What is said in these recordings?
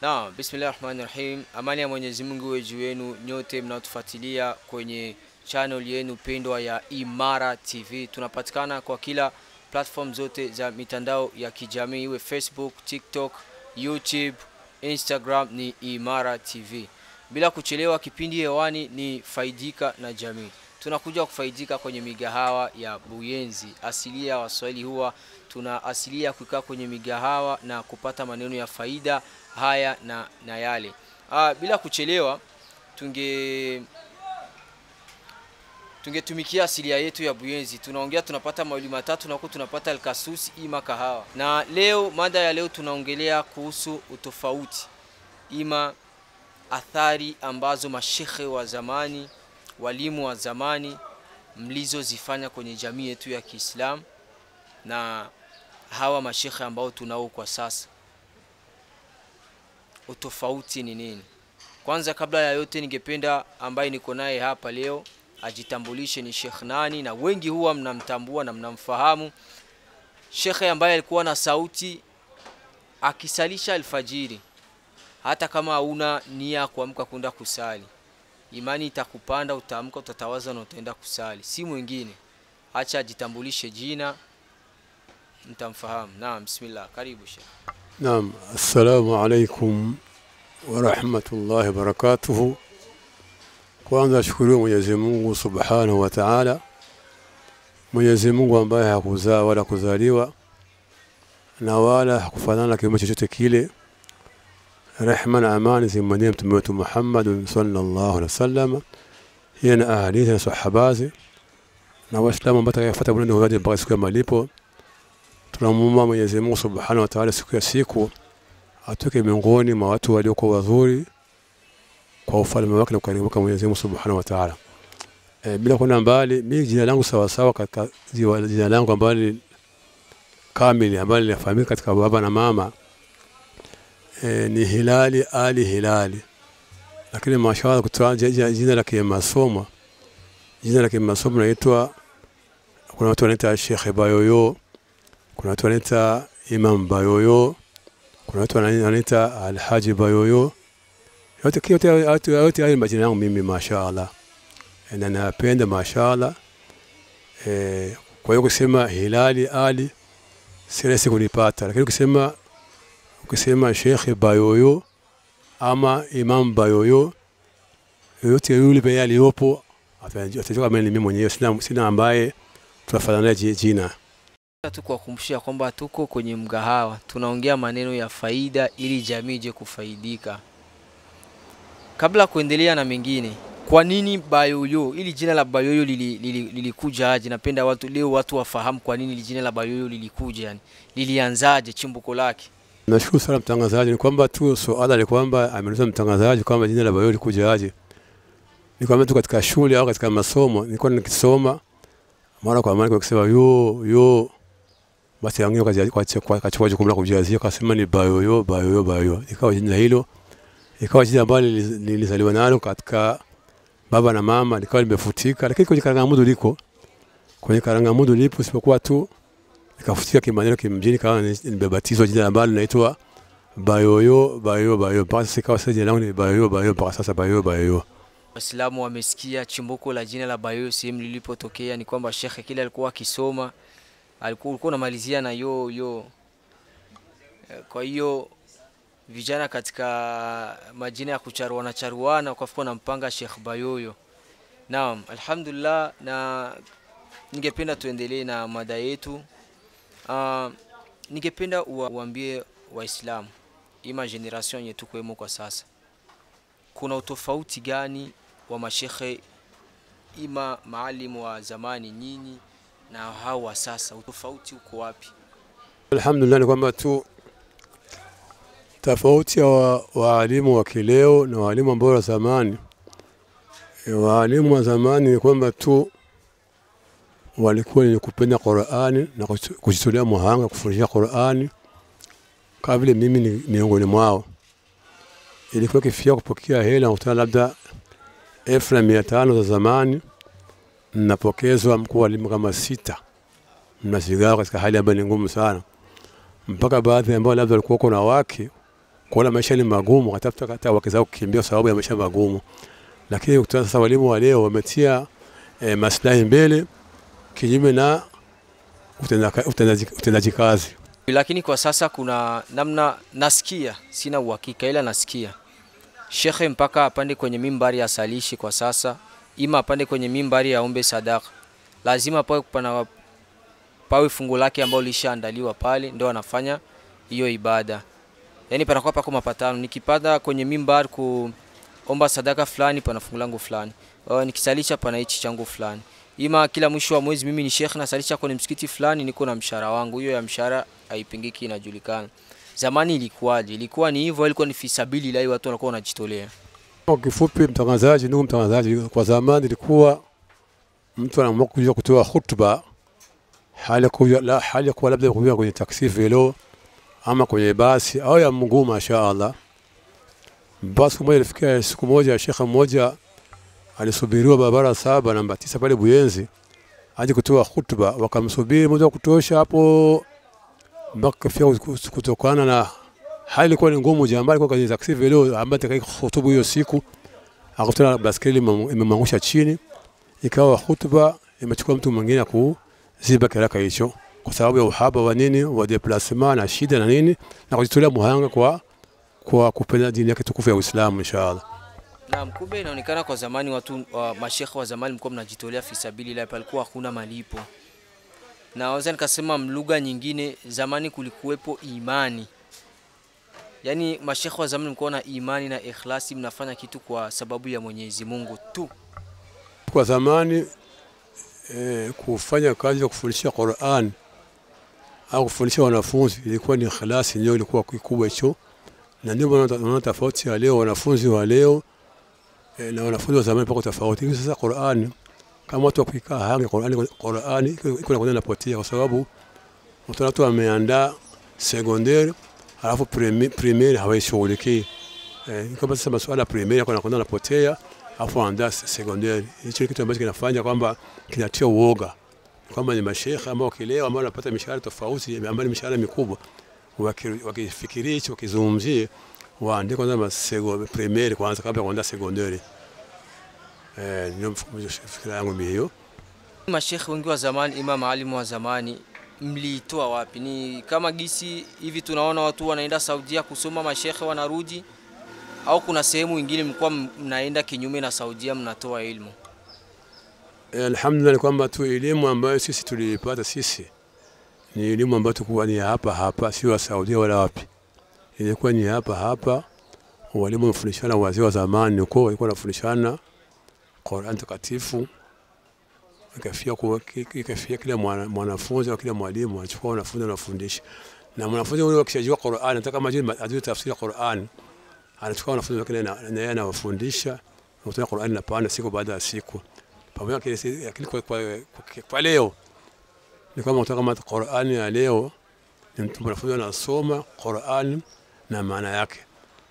Naam, bismillah rahmani rahim. Amani ya Mwenyezi Mungu iwe juu yenu nyote mnaotufuatilia kwenye channel yenu pendwa ya Imara TV. Tunapatikana kwa kila platform zote za mitandao ya kijamii iwe Facebook, TikTok, YouTube, Instagram ni Imara TV. Bila kuchelewa, kipindi hewani ni Faidika na Jamii tunakuja kufaidika kwenye migahawa ya Buyenzi. Asilia ya Waswahili huwa tuna asilia ya kukaa kwenye migahawa na kupata maneno ya faida haya na, na yale. Aa, ah, bila kuchelewa tunge tungetumikia asilia yetu ya Buyenzi. Tunaongea tunapata mawili matatu na tunapata alkasusi ima kahawa. Na leo mada ya leo tunaongelea kuhusu utofauti ima athari ambazo mashehe wa zamani walimu wa zamani mlizozifanya kwenye jamii yetu ya Kiislamu na hawa mashekhe ambao tunao kwa sasa, utofauti ni nini? Kwanza kabla ya yote, ningependa ambaye niko naye hapa leo ajitambulishe ni shekhe nani, na wengi huwa mnamtambua na mnamfahamu shekhe ambaye alikuwa na sauti akisalisha alfajiri, hata kama hauna nia kuamka kwenda kusali imani itakupanda, utaamka, utatawaza na utaenda kusali, si mwingine. Acha ajitambulishe jina, mtamfahamu. Naam, bismillah, karibu Sheikh. Naam, assalamu alaikum warahmatullahi wabarakatuhu. Kwanza ashukuriwe Mwenyezi Mungu subhanahu wa taala, Mwenyezi Mungu ambaye hakuzaa wala kuzaliwa na wala hakufanana na kiumbe chochote kile رحمة الأمان في مدينة موت محمد صلى الله عليه وسلم yana ahadithi na sahaba na waislamu ambao atakayefuata mwenendo hadi mpaka siku ya malipo tunamuomba Mwenyezi Mungu Subhanahu wa Ta'ala siku ya siku atoke miongoni mwa watu waliokuwa wazuri kwa ufalme wake na ukarimu Mwenyezi Mungu Subhanahu wa Ta'ala. E, bila kwenda mbali, mimi jina langu sawa katika jina langu ambalo kamili ambalo linafahamika katika baba na mama e, ni Hilali Ali Hilali, lakini mashawara kutoa jina la kimasomo jina la kimasomo naitwa, kuna watu wanaita Sheikh Bayoyo, kuna watu wanaita Imam Bayoyo, kuna watu wanaita Alhaji Bayoyo. Yote yote yote, yote hayo majina yangu mimi mashaallah, eh, na napenda mashaallah. E, eh, kwa hiyo kusema Hilali Ali sirahisi kunipata, lakini ukisema ukisema Shekhe Bayoyo ama Imam Bayoyo, yoyote yule pia aliyopo atajua mimi ni mwenye Islam, sina, ambaye tunafanana jina tu kuwakumbushia kwamba tuko kwenye mgahawa, tunaongea maneno ya faida ili jamii ije kufaidika. Kabla kuendelea na mengine, kwa nini Bayoyo? Ili jina la Bayoyo lilikuja li, li, li aje? Napenda watu leo watu wafahamu kwa nini jina la Bayoyo lilikuja, yani lilianzaje, chimbuko lake. Nashukuru sana mtangazaji, ni kwamba tu swala ni kwamba ameuliza mtangazaji kwamba jina la Bayo likujaje. Ni kwamba tu katika shule au katika masomo nilikuwa nikisoma mara kwa mara kusema yo yo, basi kazi kwa kachukua jukumu la kujazia, kasema ni Bayo yo Bayo yo Bayo, ikawa jina hilo ikawa jina ambalo nilizaliwa nalo katika baba na mama, likawa limefutika, lakini kwenye Karangamudu liko kwenye Karangamudu lipo, sipokuwa tu nikafutika kimaneno kimjini, kama nimebatizwa jina ambalo linaitwa Bayoyo Bayoyo Bayoyo, mpaka sasa ikawa sasa jina langu ni Bayoyo Bayoyo mpaka sasa Bayoyo Bayoyo. Waislamu wamesikia chimbuko la jina la Bayoyo sehemu lilipotokea, ni kwamba shekhe kile alikuwa akisoma alikuwa alikuwa anamalizia na yo yo. Kwa hiyo vijana katika majina ya kucharuana charuana wakafikwa na mpanga Sheikh Bayoyo. Naam, alhamdulillah, na ningependa tuendelee na mada yetu. Uh, ningependa uambie Waislamu ima generation yetu kwemo kwa sasa, kuna utofauti gani wa mashekhe ima maalimu wa zamani nyinyi na hao wa sasa, utofauti uko wapi? Alhamdulillah, ni kwamba tu tofauti ya waalimu wa kileo na waalimu ambao wa zamani, eh, waalimu wa zamani ni kwamba tu walikuwa wenye kupenda Qur'ani na kujitolea muhanga kufundisha Qur'ani kama vile mimi ni miongoni mwao. Ilikuwa kifia kupokea hela kutana labda elfu na mia tano za zamani, napokezwa mkuu walimu kama sita, na sigara katika hali ambayo ni ngumu sana, mpaka baadhi ambao labda walikuwa na wake kuona maisha ni magumu, katafuta hata wake zao kukimbia sababu ya maisha magumu. Lakini kutana sasa, walimu wa leo wametia eh, maslahi mbele kinyume na utendaji, utendaji kazi. Lakini kwa sasa kuna namna nasikia, sina uhakika, ila nasikia shekhe mpaka apande kwenye mimbari asalishi kwa sasa, ima apande kwenye mimbari aombe sadaka, lazima pawe kupana pawe fungu lake ambao lishaandaliwa pale, ndio anafanya hiyo ibada. Yani panakuwa pako mapatano, nikipanda kwenye mimbar kuomba sadaka fulani, pana fungu langu fulani, nikisalisha pana hichi changu fulani ima kila mwisho wa mwezi mimi ni sheikh nasalisha kwenye msikiti fulani, niko na mshahara wangu. Hiyo ya mshahara haipingiki, inajulikana. Zamani ilikuwaje? Ilikuwa ni hivyo, ilikuwa ni fisabili lai, watu wanakuwa wanajitolea. Kwa kifupi, mtangazaji, ndugu mtangazaji, kwa zamani ilikuwa mtu anaamua kuja kutoa hutuba hali kuja la hali kwa labda kuja kwenye taksi velo ama kwenye basi au ya mguu, mashaallah. Basi moja ilifikia siku moja, shekhe mmoja alisubiriwa barabara saba namba tisa pale Buyenzi aje kutoa hutuba, wakamsubiri muda wa kutosha hapo mpaka kafia, kutokana na hali ilikuwa ni ngumu. Jamaa alikuwa kazi taksi vileo, ambaye atakaye hutubu hiyo siku akakutana baskeli imemwangusha chini, ikawa hutuba imechukua mtu mwingine kuziba kiraka hicho, kwa sababu ya uhaba wa nini wa deplasma na shida na nini na kujitolea muhanga kwa kwa kupenda dini yake tukufu ya Uislamu inshallah. Naam, kumbe inaonekana kwa zamani watu uh, mashekhe wa zamani mlikuwa mnajitolea fisabili la palikuwa hakuna malipo. Naweza nikasema mlugha nyingine, zamani kulikuwepo imani, yaani mashekhe wa zamani mlikuwa na imani na ikhlasi, mnafanya kitu kwa sababu ya Mwenyezi Mungu tu. Kwa zamani eh, kufanya kazi ya kufundisha Qur'an au kufundisha wanafunzi ilikuwa ni ikhlasi, ndio ilikuwa kikubwa hicho, na ndio maana tofauti ya leo wanafunzi wa leo Eh, na wanafunzi wa zamani pako tofauti. Hivi sasa Qur'an kama watu wakikaa hangi Qur'an Qur'an iko na inakwenda inapotea, kwa sababu watu watu wameandaa secondaire alafu primary hawaishughulikii eh, kama sasa masuala ya primary yako nakwenda alafu anda secondaire. Hicho kitu ambacho kinafanya kwamba kinatia uoga kwamba ni mashehe ambao kileo ambao wanapata mishahara tofauti ambao ni mishahara mikubwa, wakifikiri hicho kizungumzie waandike kwanza masego primary kwanza kabla Eh, ndio yangu mimi hiyo. Mashekhe wengi wa zamani, imam alimu wa zamani mliitoa wapi? Ni kama gisi hivi tunaona watu wanaenda Saudia kusoma, mashekhe wanarudi, au kuna sehemu ingine mlikuwa mnaenda kinyume na Saudia mnatoa elimu? Eh, alhamdulillah ni kwamba tu elimu ambayo sisi tulipata sisi ni elimu ambayo tukuwa ni hapa hapa, sio wa Saudia wala wapi ilikuwa ni hapa hapa, walimu wamefundishana, wazee wa zamani huko walikuwa wanafundishana Qur'an takatifu, ikafia kwa ikafia kila mwanafunzi au kila mwalimu anachukua wanafunzi anafundisha, na mwanafunzi yule akishajua Qur'an, hata kama ajui tafsiri ya Qur'an, anachukua wanafunzi wake na yeye anawafundisha, kutoa Qur'an na pana siku baada ya siku pamoja lakini kwa, kwa, kwa, kwa leo ni kama kutoka kama Qur'an ya leo ni mtu mwanafunzi anasoma Qur'an na maana yake.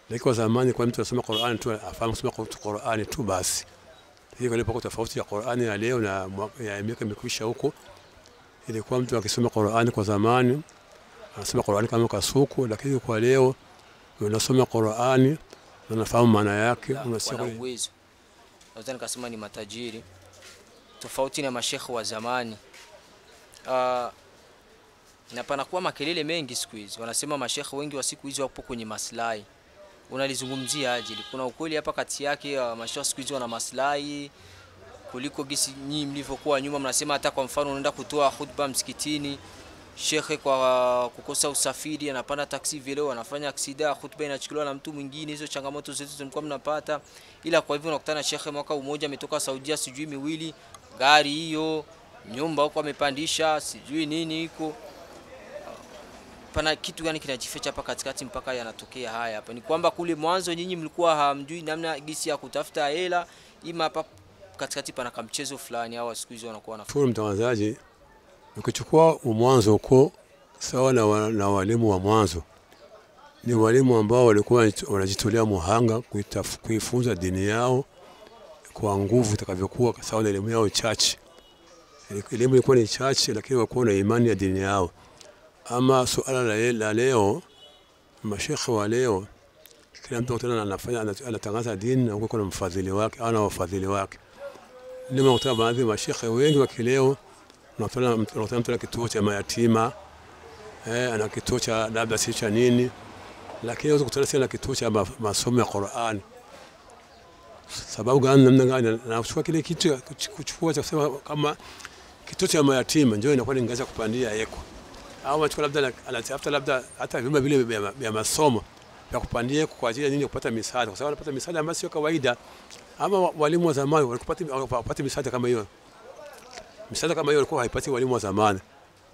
Lakini zamani kwa mtu anasoma Qur'an tu afahamu kusoma Qur'an tu basi. Hiyo ile ilikuwa tofauti ya Qur'an ya leo na ya miaka imekwisha huko. Ilikuwa mtu akisoma Qur'an kwa zamani anasoma Qur'an kama kasuku, lakini kwa leo unasoma Qur'an na unafahamu maana yake, unasikia uwezo. Naweza nikasema ni matajiri tofauti na mashekhe wa zamani. Uh, na panakuwa makelele mengi siku hizi. Wanasema mashekhe wengi wa siku hizi wapo kwenye maslahi. Unalizungumzia aje? Kuna ukweli hapa kati yake? Uh, mashekhe siku hizi wana maslahi kuliko gisi nyinyi mlivyokuwa nyuma. Mnasema hata kwa mfano unaenda kutoa khutba msikitini, shekhe kwa uh, kukosa usafiri anapanda taksi vile, anafanya aksida, khutba inachukuliwa na mtu mwingine. Hizo changamoto zetu zilikuwa mnapata, ila kwa hivyo unakutana shekhe mwaka mmoja ametoka Saudia, sijui miwili, gari hiyo, nyumba huko amepandisha, sijui nini huko pana kitu gani kinajificha hapa katikati mpaka yanatokea haya hapa? Ni kwamba kule mwanzo nyinyi mlikuwa hamjui namna gisi ya kutafuta hela, ima hapa katikati pana kamchezo fulani, au siku hizo wanakuwa na furu. Mtangazaji, ukichukua mwanzo huko sawa na, wa, na walimu wa mwanzo ni walimu ambao walikuwa wanajitolea muhanga kuifunza dini yao kwa nguvu itakavyokuwa, sawa na elimu yao chache. Elimu ilikuwa ni chache, lakini walikuwa na imani ya dini yao. Ama suala la, la leo, mashekhe wa leo, kila mtu kutana anafanya anatangaza dini na kuna mfadhili wake au na wafadhili wake. Lima kutana baadhi ya mashekhe wengi wa kileo, unakutana mtu na kituo cha mayatima eh, ana kituo cha labda si cha nini, lakini unaweza kutana sana na kituo cha masomo ya Qur'ani sababu gani? Namna gani? Nachukua kile kitu kuchukua cha kusema kama kituo cha mayatima, ndio inakuwa ni ngazi ya kupandia yeko au machukua labda anatafuta labda hata vyumba vile vya masomo vya kupandia kwa ajili ya nini kupata misaada, kwa sababu anapata misaada ambayo sio kawaida. Ama walimu wa zamani walikupata misaada kama hiyo, misaada kama hiyo walikuwa haipati walimu wa zamani,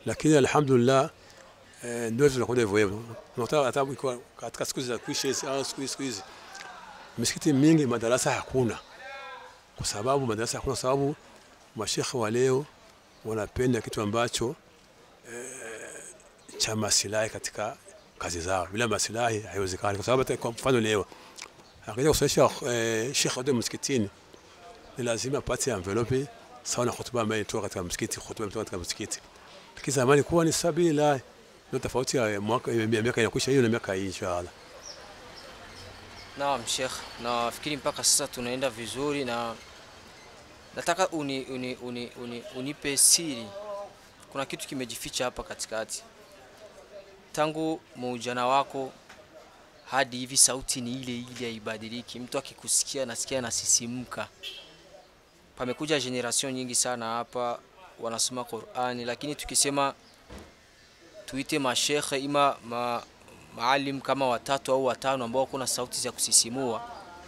lakini alhamdulillah eh, ndio tunakwenda hivyo hivyo. Unakuta hata katika siku za kuishi au siku hizi hizi misikiti mingi, madarasa hakuna, kwa sababu madarasa hakuna, kwa sababu mashekhe wa leo wanapenda kitu ambacho eh, cha masilahi katika kazi zao. Bila masilahi haiwezekani, kwa sababu kwa mfano leo akija kusalisha eh, Sheikh wote msikitini ni lazima apate envelope sawa na hotuba ambayo ilitoa katika msikiti, hotuba ilitoka katika msikiti. Lakini zamani kuwa ni sabila ndio tofauti ya mwaka ya miaka inakwisha hiyo na miaka hii inshallah. Naam Sheikh, nafikiri mpaka sasa tunaenda vizuri na nataka uni, uni, uni, uni, unipe siri. Kuna kitu kimejificha hapa katikati tangu muujana wako hadi hivi sauti ni ile ile, haibadiliki. Mtu akikusikia nasikia nasisimka. Pamekuja generation nyingi sana hapa wanasoma Qur'ani, lakini tukisema tuite mashekhe ima ma, maalim kama watatu au watano ambao kuna sauti za kusisimua,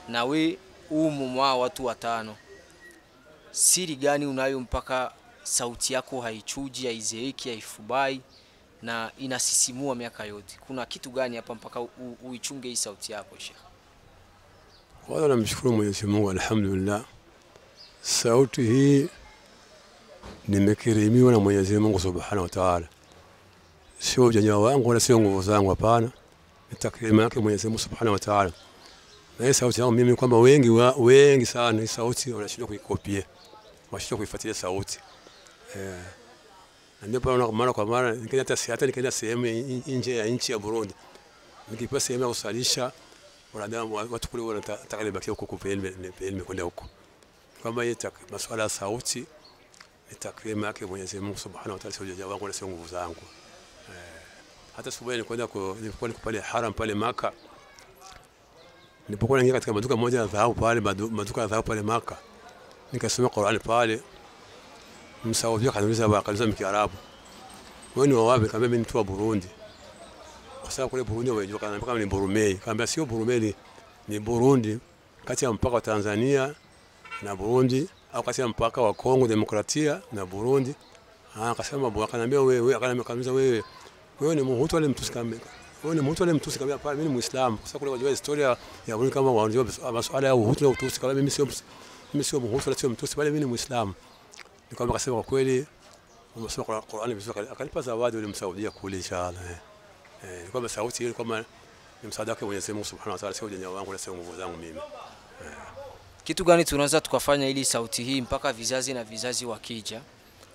na we umu mwa watu watano, siri gani unayo mpaka sauti yako haichuji, haizeeki, haifubai? na inasisimua miaka yote. Kuna kitu gani hapa mpaka uichunge hii sauti yako Sheikh? Kwanza namshukuru Mwenyezi Mungu, alhamdulillah. Sauti hii nimekirimiwa na Mwenyezi Mungu Subhanahu wa Ta'ala, sio ujanja wangu wala sio nguvu zangu, hapana, ni takrima yake Mwenyezi Mungu Subhanahu wa Ta'ala. Na hii sauti yangu mimi kwamba wengi wa, wengi sana hii sauti wanashindwa kuikopia, wanashindwa kuifuatilia sauti eh ndipo naona mara kwa mara nikaenda hata hata nikienda sehemu nje ya nchi ya Burundi nikipewa sehemu ya kusalisha wanadamu watu kule wanataka nibakie huko kwa pembeni kwenda huko kama hiyo masuala ya sauti ni takrima yake Mwenyezi Mungu Subhanahu wa Ta'ala, sio ujaji wangu na sio nguvu zangu. Eh, hata subuhi nilikwenda nilikuwa niko pale haram pale Maka, nilipokuwa naingia katika maduka moja ya dhahabu pale, maduka ya dhahabu pale Maka, nikasoma Qur'ani pale msawo vyo kanuniza bakaliza mkiarabu wewe ni wapi kaambia mimi mtu wa Burundi kwa sababu kule Burundi wamejua kana mpaka ni Burumei kaambia sio Burumei ni Burundi kati ya mpaka wa Tanzania na Burundi au kati ya mpaka wa Kongo Demokratia na Burundi ah akasema bwana kanambia wewe akaniambia kanuniza wewe wewe ni mhutu wale mtusi kaambia wewe ni mtu wale mtusi kaambia hapana mimi ni muislamu kwa sababu kule wajua historia ya Burundi kama wanajua masuala ya uhutu na utusi kama mimi sio mimi sio mhutu wala sio mtusi bali mimi ni muislamu Nikawa kwa kweli umesoma Qur'ani vizuri, akanipa zawadi eh. Eh, ile msaidia kule inshallah. Eh, nilikuwa masauti ile kama ni msaada wake Mwenyezi Mungu Subhanahu wa Ta'ala, sio ujanja wangu na sio nguvu zangu mimi. Eh. Kitu gani tunaweza tukafanya ili sauti hii mpaka vizazi na vizazi wakija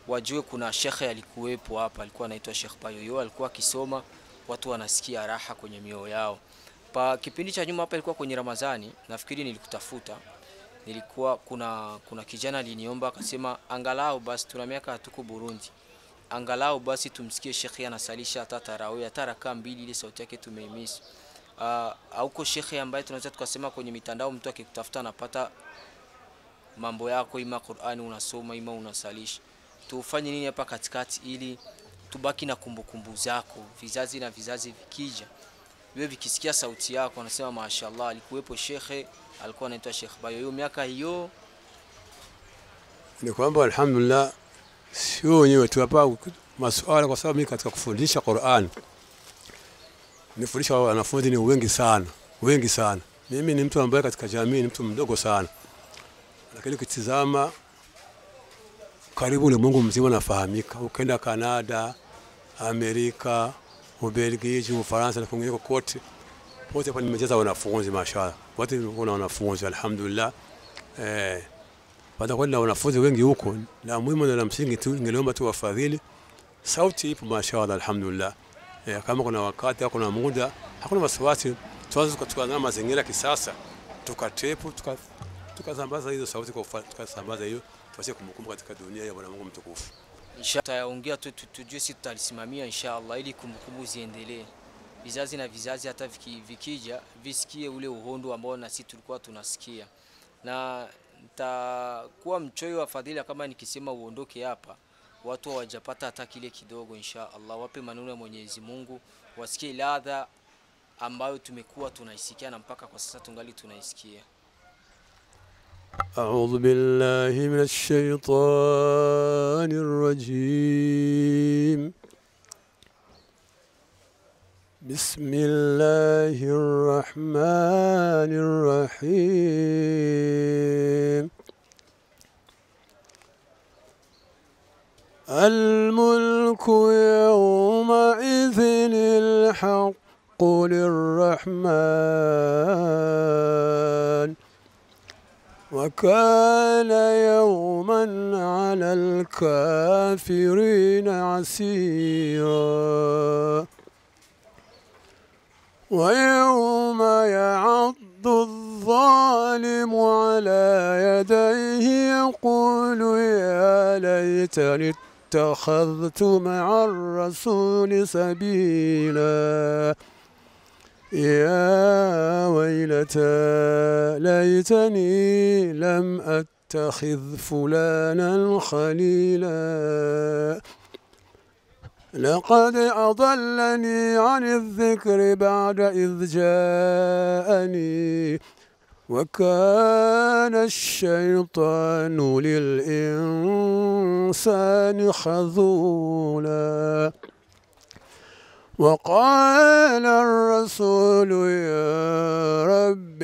wajue kuna shekhe alikuwepo hapa, alikuwa anaitwa Sheikh Payoyo, alikuwa akisoma, watu wanasikia raha kwenye mioyo yao. Pa kipindi cha nyuma hapa ilikuwa kwenye Ramadhani, nafikiri nilikutafuta nilikuwa kuna, kuna kijana aliniomba akasema, angalau basi tuna miaka hatuko Burundi, angalau basi tumsikie shekhe anasalisha hata tarawih hata rakaa mbili, ile sauti yake tumeimiss. Uh, ah, auko shekhe ambaye tunaweza tukasema kwenye mitandao mtu akikutafuta anapata mambo yako, ima Qur'ani unasoma ima unasalisha. Tufanye nini hapa katikati ili tubaki na kumbukumbu kumbu zako, vizazi na vizazi vikija wewe vikisikia sauti yako, anasema mashaallah, alikuwepo shekhe alikuwa anaitwa Sheikh Bayo. Hiyo miaka hiyo ni kwamba alhamdulillah, sio wenyewe tu hapa masuala, kwa sababu mimi katika kufundisha Qur'an nifundisha wanafunzi ni wengi sana, wengi sana. Mimi ni mtu ambaye katika jamii ni mtu mdogo sana, lakini ukitizama karibu ulimwengu mzima nafahamika. Ukaenda Kanada, Amerika, Ubelgiji, Ufaransa na kwingine kokote, wote hapa nimecheza wanafunzi, mashallah, wote kuna wanafunzi alhamdulillah. Eh, baada kuwa wanafunzi wengi huko, la muhimu na la msingi tu, ningeomba tu wafadhili, sauti ipo mashallah, alhamdulillah. Eh, kama kuna wakati au kuna muda, hakuna wasiwasi, tuanze tukatazama mazingira kisasa, tukatepu tuka tukasambaza hizo sauti kwa tukasambaza hiyo tuache kumkumbuka katika dunia ya Bwana Mungu mtukufu. Inshallah tayaongea tu tujue, sisi tutalisimamia inshallah, ili kumbukumbu ziendelee vizazi na vizazi hata viki, vikija visikie ule uhondo ambao na sisi tulikuwa tunasikia, na nitakuwa mchoyo wa fadhila kama nikisema uondoke hapa watu hawajapata hata kile kidogo. Insha Allah, wape maneno ya Mwenyezi Mungu wasikie ladha ambayo tumekuwa tunaisikia na mpaka kwa sasa tungali tunaisikia. أعوذ بالله من الشيطان الرجيم بسم الله الرحمن الرحيم الملك يومئذ الحق للرحمن وكان يوما على الكافرين عسيرا ويوم يعض الظالم على يديه يقول يا ليتني اتخذت مع الرسول سبيلا يا ويلتى ليتني لم أتخذ فلانا خليلا لقد أضلني عن الذكر بعد إذ جاءني وكان الشيطان للإنسان خذولا وقال الرسول يا رب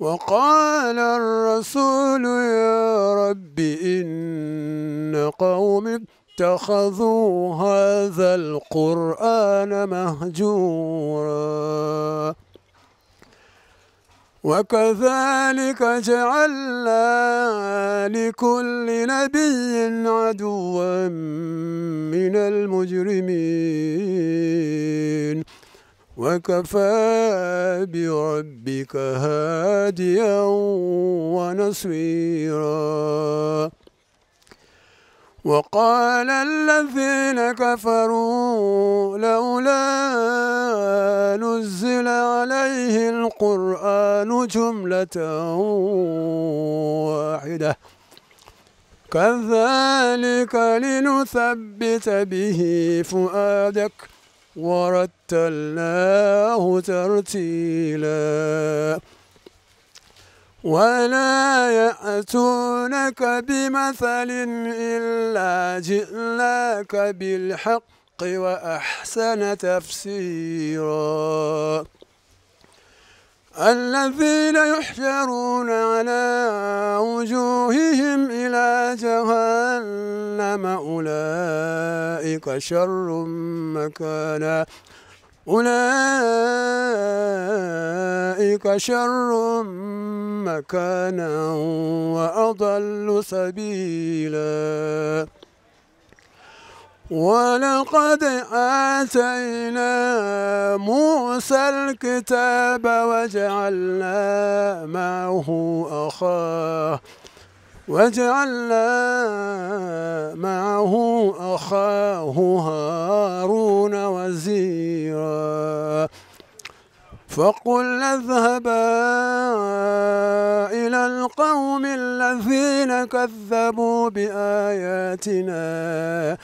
وقال الرسول يا رب إن قومي اتخذوا هذا القرآن مهجورا وكذلك جعلنا لكل نبي عدوا من المجرمين وكفى بربك هاديا ونصيرا وقال الذين كفروا لولا نزل عليه القرآن جملة واحدة كذلك لنثبت به فؤادك ورتلناه ترتيلاً ولا يأتونك بمثل إلا جئناك بالحق وأحسن تفسيرا الذين يحشرون على وجوههم إلى جهنم أولئك شر مكانا أولئك ذلك شر مكانا وأضل سبيلا ولقد آتينا موسى الكتاب وجعلنا معه أخاه وجعلنا معه أخاه هارون وزيراً فقل اذهبا إلى القوم الذين كذبوا بآياتنا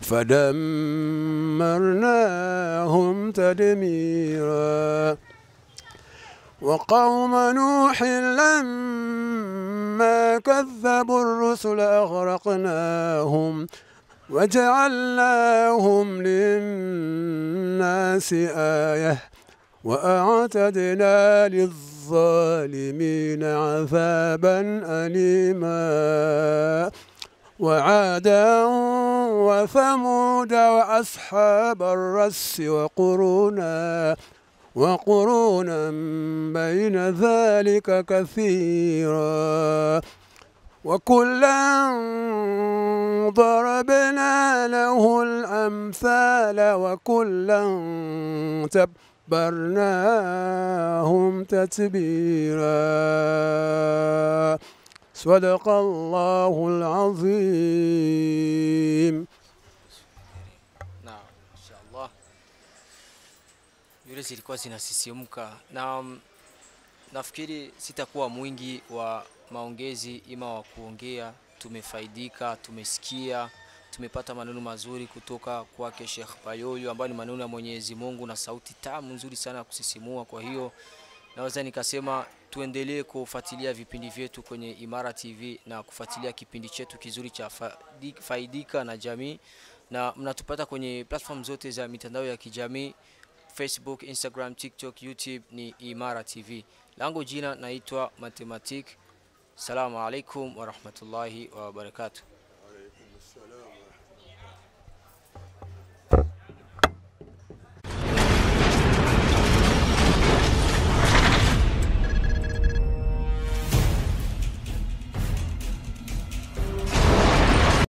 فدمرناهم تدميرا وقوم نوح لما كذبوا الرسل أغرقناهم وجعلناهم للناس آيةً وأعتدنا للظالمين عذابا أليما وعادا وثمود وأصحاب الرس وقرونا وقرونا بين ذلك كثيرا وكلا ضربنا له الأمثال وكلا تب وتبرناهم تتبيرا صدق الله العظيم zilikuwa zinasisimka na nafikiri sitakuwa mwingi wa maongezi ima wa kuongea. Tumefaidika, tumesikia tumepata maneno mazuri kutoka kwake Sheikh Payoyo ambayo ni maneno ya Mwenyezi Mungu na sauti tamu nzuri sana ya kusisimua. Kwa hiyo naweza nikasema tuendelee kufuatilia vipindi vyetu kwenye Imara TV na kufuatilia kipindi chetu kizuri cha Faidika na Jamii, na mnatupata kwenye platform zote za mitandao ya kijamii Facebook, Instagram, TikTok, YouTube ni Imara TV. Langu jina naitwa Mathematic. Salamu alaikum warahmatullahi wabarakatuh.